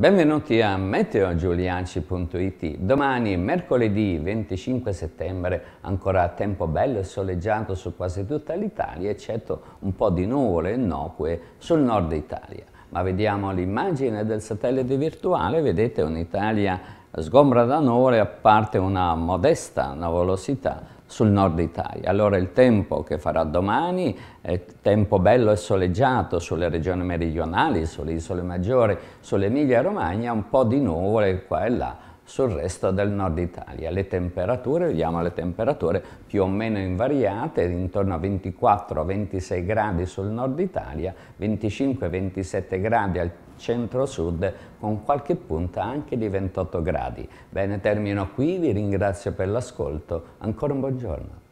Benvenuti a meteogiulianci.it. Domani, mercoledì 25 settembre, ancora tempo bello e soleggiato su quasi tutta l'Italia, eccetto un po' di nuvole innocue sul nord Italia. Ma vediamo l'immagine del satellite virtuale, vedete un'Italia sgombra da nord e apparte una modesta nuvolosità sul nord Italia. Allora il tempo che farà domani è tempo bello e soleggiato sulle regioni meridionali, sulle isole maggiori, sull'Emilia Romagna, un po' di nuvole qua e là, sul resto del nord Italia. Le temperature, vediamo le temperature più o meno invariate, intorno a 24-26 gradi sul nord Italia, 25-27 gradi al centro-sud con qualche punta anche di 28 gradi. Bene, termino qui, vi ringrazio per l'ascolto, ancora un buongiorno.